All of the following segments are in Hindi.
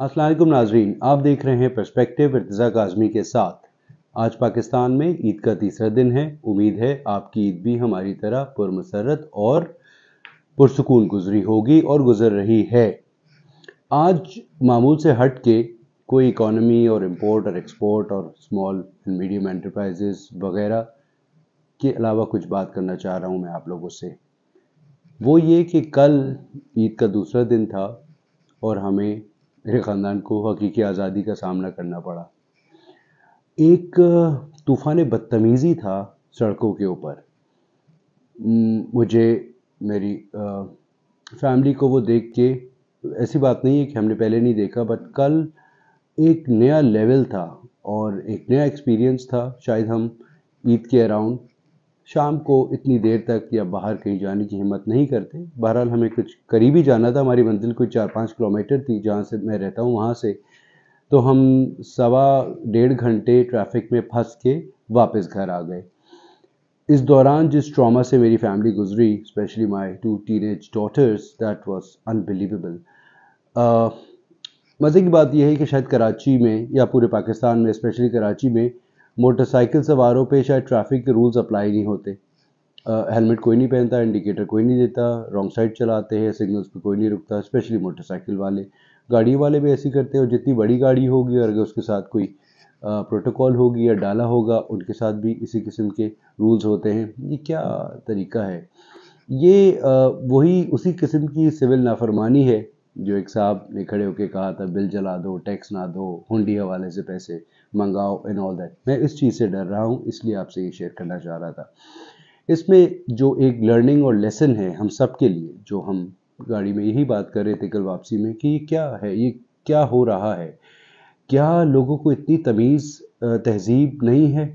असलम नाजरीन आप देख रहे हैं परस्पेक्टिव इर्तज़ा काजमी के साथ आज पाकिस्तान में ईद का तीसरा दिन है उम्मीद है आपकी ईद भी हमारी तरह पुरमसरत और पुरसकून गुजरी होगी और गुजर रही है आज मामूल से हट के कोई इकॉनमी और इम्पोर्ट और एक्सपोर्ट और स्मॉल एंड मीडियम एंटरप्राइजेस वगैरह के अलावा कुछ बात करना चाह रहा हूँ मैं आप लोगों से वो ये कि कल ईद का दूसरा दिन था और हमें मेरे ख़ानदान को हकीकी आज़ादी का सामना करना पड़ा एक तूफ़ान बदतमीज़ी था सड़कों के ऊपर मुझे मेरी फैमिली को वो देख के ऐसी बात नहीं है कि हमने पहले नहीं देखा बट कल एक नया लेवल था और एक नया एक्सपीरियंस था शायद हम ईद के अराउंड शाम को इतनी देर तक या बाहर कहीं जाने की हिम्मत नहीं करते बहरहाल हमें कुछ करीब ही जाना था हमारी मंजिल कोई चार पाँच किलोमीटर थी जहाँ से मैं रहता हूँ वहाँ से तो हम सवा डेढ़ घंटे ट्रैफिक में फंस के वापस घर आ गए इस दौरान जिस ट्रॉमा से मेरी फैमिली गुजरी specially my two teenage daughters that was unbelievable मज़े की बात यह है कि शायद कराची में या पूरे पाकिस्तान में स्पेशली कराची में मोटरसाइकिल सवारों पे शायद ट्रैफिक के रूल्स अप्लाई नहीं होते हेलमेट कोई नहीं पहनता इंडिकेटर कोई नहीं देता रॉन्ग साइड चलाते हैं सिग्नल्स पे कोई नहीं रुकता स्पेशली मोटरसाइकिल वाले गाड़ी वाले भी ऐसी करते हैं और जितनी बड़ी गाड़ी होगी और अगर उसके साथ कोई प्रोटोकॉल होगी या डाला होगा उनके साथ भी इसी किस्म के रूल्स होते हैं ये क्या तरीका है ये वही उसी किस्म की सिविल नाफरमानी है जो एक साहब ने खड़े होकर कहा था बिल जला दो टैक्स ना दो हुंडी हवाले से पैसे मंगाओ इन ऑल दैट मैं इस चीज़ से डर रहा हूँ इसलिए आपसे ये शेयर करना चाह रहा था इसमें जो एक लर्निंग और लेसन है हम सब के लिए जो हम गाड़ी में यही बात कर रहे थे कल वापसी में कि ये क्या है ये क्या हो रहा है क्या लोगों को इतनी तमीज़ तहजीब नहीं है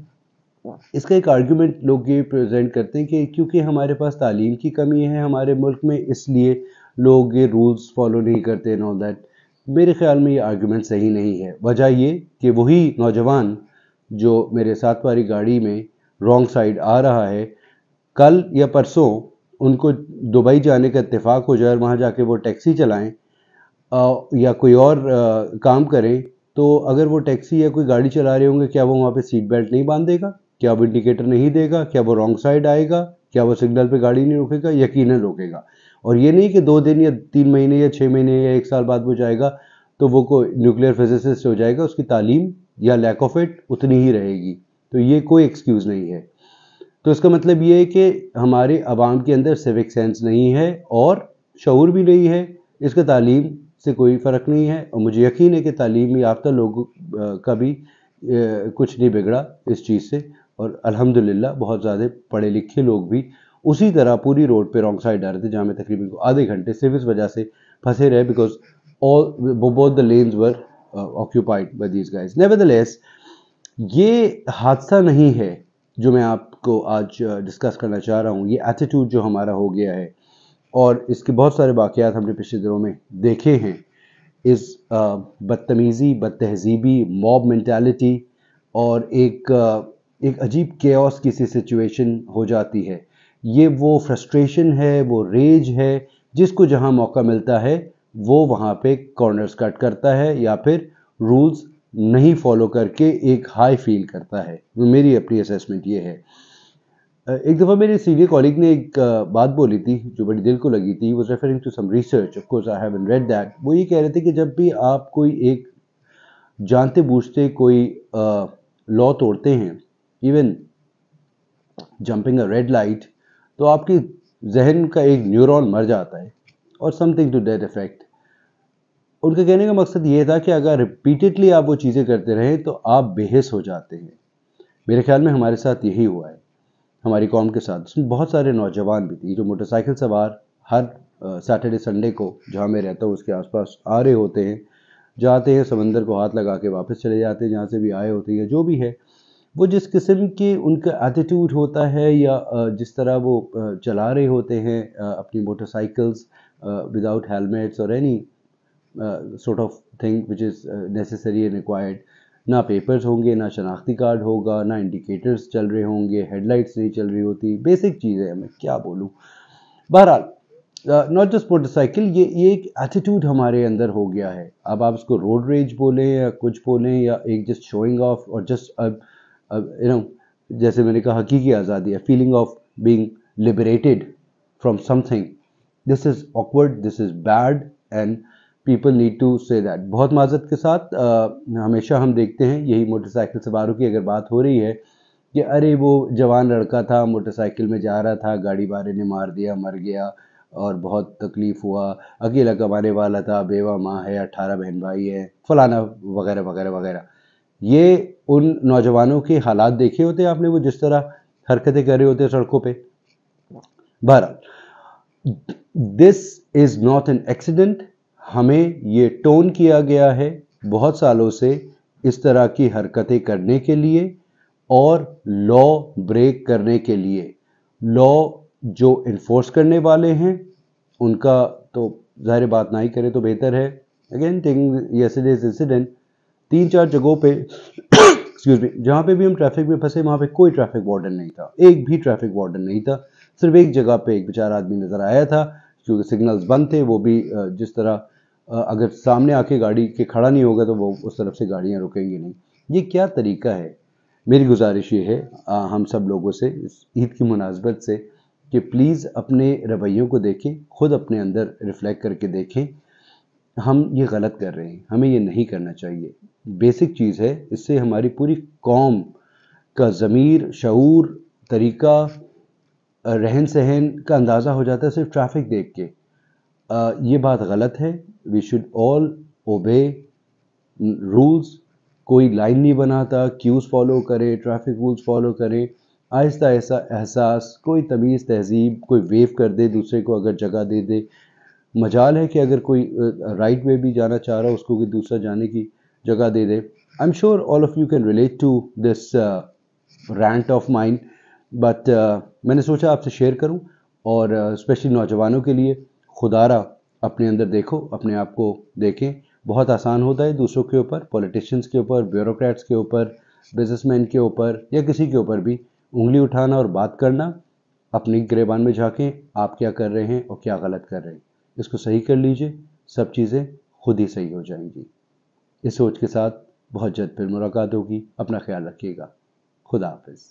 इसका एक आर्गुमेंट लोग ये प्रेजेंट करते हैं कि क्योंकि हमारे पास तालीम की कमी है हमारे मुल्क में इसलिए लोग ये रूल्स फॉलो नहीं करते इन ऑल दैट मेरे ख्याल में ये आर्गूमेंट सही नहीं है वजह ये कि वही नौजवान जो मेरे साथ वाली गाड़ी में रॉन्ग साइड आ रहा है कल या परसों उनको दुबई जाने का इतफाक हो जाए और वहाँ जाके वो टैक्सी चलाएं आ, या कोई और आ, काम करें तो अगर वो टैक्सी या कोई गाड़ी चला रहे होंगे क्या वो वहाँ पे सीट बेल्ट नहीं बांधेगा क्या वो इंडिकेटर नहीं देगा क्या वो रॉन्ग साइड आएगा क्या वो सिग्नल पे गाड़ी नहीं रोकेगा यकीन रोकेगा और ये नहीं कि दो दिन या तीन महीने या छः महीने या एक साल बाद वो जाएगा तो वो को न्यूक्लियर फिजिसिस्ट हो जाएगा उसकी तालीम या लैक ऑफ इट उतनी ही रहेगी तो ये कोई एक्सक्यूज़ नहीं है तो इसका मतलब ये है कि हमारे आवाम के अंदर सिविक सेंस नहीं है और शूर भी नहीं है इसका तालीम से कोई फ़र्क नहीं है और मुझे यकीन है कि तालीम याफ्ता लोगों का भी कुछ नहीं बिगड़ा इस चीज़ से और अलहमदिल्ला बहुत ज़्यादा पढ़े लिखे लोग भी उसी तरह पूरी रोड पे रॉन्ग साइड आ रहे थे जहाँ मैं तकरीबन आधे घंटे सिर्फ इस वजह से फंसे रहे बिकॉज ऑल वो both the lanes were occupied by these guys nevertheless ये हादसा नहीं है जो मैं आपको आज डिस्कस uh, करना चाह रहा हूँ ये एटीट्यूड जो हमारा हो गया है और इसके बहुत सारे वाक़ात हमने पिछले दिनों में देखे हैं इस uh, बदतमीज़ी बद तहजीबी मॉब मैंटेलिटी और एक uh, एक अजीब केयस की सी सिचुएशन हो जाती है ये वो फ्रस्ट्रेशन है वो रेज है जिसको जहाँ मौका मिलता है वो वहाँ पे कॉर्नर्स कट करता है या फिर रूल्स नहीं फॉलो करके एक हाई फील करता है मेरी अपनी असेसमेंट ये है एक दफ़ा मेरे सीनियर कॉलिग ने एक बात बोली थी जो बड़ी दिल को लगी थी was referring to some research of course I in read that वो ये कह रहे थे कि जब भी आप कोई एक जानते बूझते कोई लॉ तोड़ते हैं even jumping a red light तो आपकी जहन का एक न्यूरॉन मर जाता है और समथिंग टू डेट इफेक्ट उनके कहने का मकसद ये था कि अगर रिपीटेडली आप वो चीज़ें करते रहें तो आप बेहस हो जाते हैं मेरे ख्याल में हमारे साथ यही हुआ है हमारी कॉम के साथ उसमें बहुत सारे नौजवान भी थे जो मोटरसाइकिल सवार हर सैटरडे संडे को जहाँ मैं रहता हूँ उसके आसपास आ रहे होते हैं जाते हैं समंदर को हाथ लगा के वापस चले जाते हैं जहाँ से भी आए होते हैं जो भी है वो जिस किस्म के उनका एटीट्यूड होता है या जिस तरह वो चला रहे होते हैं अपनी मोटरसाइकिल्स विदाउट हेलमेट्स और any sort of thing which is necessary and required ना पेपर्स होंगे ना शनाख्ती कार्ड होगा ना इंडिकेटर्स चल रहे होंगे हेडलाइट्स नहीं चल रही होती बेसिक चीज़ है मैं क्या बोलूँ बहरहाल नॉट जस्ट मोटरसाइकिल ये ये एक एटीट्यूड हमारे अंदर हो गया है अब आप इसको रोड रेज बोलें या कुछ बोलें या एक जस्ट शोइंग ऑफ और जस्ट अब यू नो जैसे मैंने कहा हकीकी आज़ादी है feeling of being liberated from something this is awkward this is bad and people need to say that बहुत माजत के साथ आ, हमेशा हम देखते हैं यही मोटरसाइकिल सवारों की अगर बात हो रही है कि अरे वो जवान लड़का था मोटरसाइकिल में जा रहा था गाड़ी बारे ने मार दिया मर गया और बहुत तकलीफ़ हुआ अकेला कमाने वाला था बेवा माँ है अट्ठारह बहन भाई है फलाना वगैरह वगैरह वगैरह ये उन नौजवानों के हालात देखे होते हैं आपने वो जिस तरह हरकतें कर रहे होते हैं सड़कों पे बहरहाल this is not an accident हमें ये टोन किया गया है बहुत सालों से इस तरह की हरकतें करने के लिए और लॉ ब्रेक करने के लिए लॉ जो इन्फोर्स करने वाले हैं उनका तो जाहिर बात ना ही करें तो बेहतर है अगेन थिंग इज इंसिडेंट तीन चार जगहों पे एक्सक्यूज मी जहाँ पे भी हम ट्रैफिक में फंसे वहाँ पे कोई ट्रैफिक वार्डन नहीं था एक भी ट्रैफिक वार्डन नहीं था सिर्फ एक जगह पे एक बेचारा आदमी नज़र आया था क्योंकि सिग्नल्स बंद थे वो भी जिस तरह अगर सामने आके गाड़ी के खड़ा नहीं होगा तो वो उस तरफ से गाड़ियाँ रुकेंगी नहीं ये क्या तरीका है मेरी गुजारिश ये है आ, हम सब लोगों से इस ईद की मुनासबत से कि प्लीज़ अपने रवैयों को देखें खुद अपने अंदर रिफ्लेक्ट करके देखें हम ये गलत कर रहे हैं हमें ये नहीं करना चाहिए बेसिक चीज़ है इससे हमारी पूरी कौम का ज़मीर शूर तरीका रहन सहन का अंदाज़ा हो जाता है सिर्फ ट्रैफिक देख के आ, ये बात गलत है we should all obey rules कोई लाइन नहीं बनाता क्यूज़ फॉलो करे ट्रैफिक रूल्स फॉलो करे आहिस्ता आहिस्ता एहसास कोई तमीज़ तहजीब कोई वेव कर दे दूसरे को अगर जगह दे दे मजाल है कि अगर कोई राइट वे भी जाना चाह रहा हो उसको कि दूसरा जाने की जगह दे दे I am sure all of you can relate to this rant of mind but मैंने सोचा आपसे शेयर करूं और स्पेशली uh, नौजवानों के लिए खुदारा अपने अंदर देखो अपने आप को देखें बहुत आसान होता है दूसरों के ऊपर पॉलिटिशियंस के ऊपर ब्यूरोक्रेट्स के ऊपर बिजनेसमैन के ऊपर या किसी के ऊपर भी उंगली उठाना और बात करना अपनी गिरेबान में झाँकें आप क्या कर रहे हैं और क्या गलत कर रहे हैं इसको सही कर लीजिए सब चीज़ें खुद ही सही हो जाएंगी इस सोच के साथ बहुत जल्द फिर मुलाकात होगी अपना ख्याल रखिएगा खुदा हाफिज़